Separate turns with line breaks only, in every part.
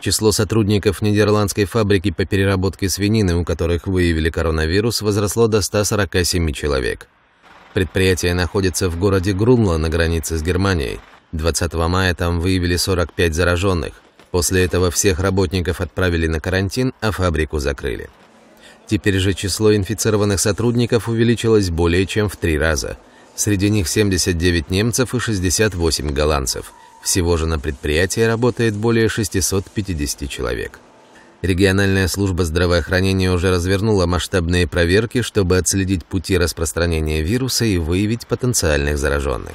Число сотрудников нидерландской фабрики по переработке свинины, у которых выявили коронавирус, возросло до 147 человек. Предприятие находится в городе Грумла на границе с Германией. 20 мая там выявили 45 зараженных. После этого всех работников отправили на карантин, а фабрику закрыли. Теперь же число инфицированных сотрудников увеличилось более чем в три раза. Среди них 79 немцев и 68 голландцев – всего же на предприятии работает более 650 человек. Региональная служба здравоохранения уже развернула масштабные проверки, чтобы отследить пути распространения вируса и выявить потенциальных зараженных.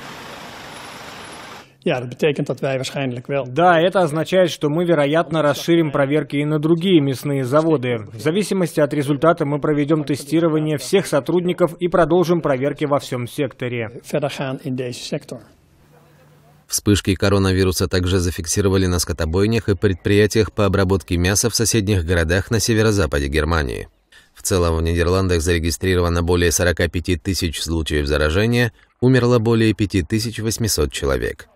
Да, это означает, что мы, вероятно, расширим проверки и на другие мясные заводы. В зависимости от результата мы проведем тестирование всех сотрудников и продолжим проверки во всем секторе.
Вспышки коронавируса также зафиксировали на скотобойнях и предприятиях по обработке мяса в соседних городах на северо-западе Германии. В целом в Нидерландах зарегистрировано более 45 тысяч случаев заражения, умерло более 5800 человек.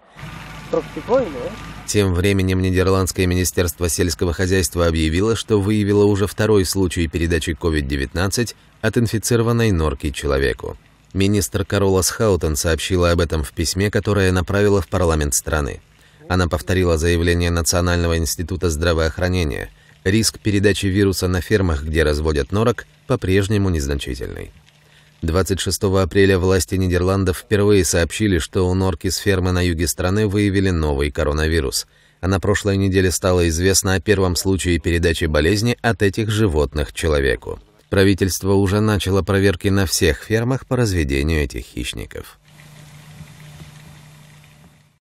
Тем временем Нидерландское министерство сельского хозяйства объявило, что выявило уже второй случай передачи COVID-19 от инфицированной норки человеку. Министр Карола Схаутен сообщила об этом в письме, которое направила в парламент страны. Она повторила заявление Национального института здравоохранения. Риск передачи вируса на фермах, где разводят норок, по-прежнему незначительный. 26 апреля власти Нидерландов впервые сообщили, что у норки с фермы на юге страны выявили новый коронавирус. А на прошлой неделе стало известно о первом случае передачи болезни от этих животных человеку. Правительство уже начало проверки на всех фермах по разведению этих хищников.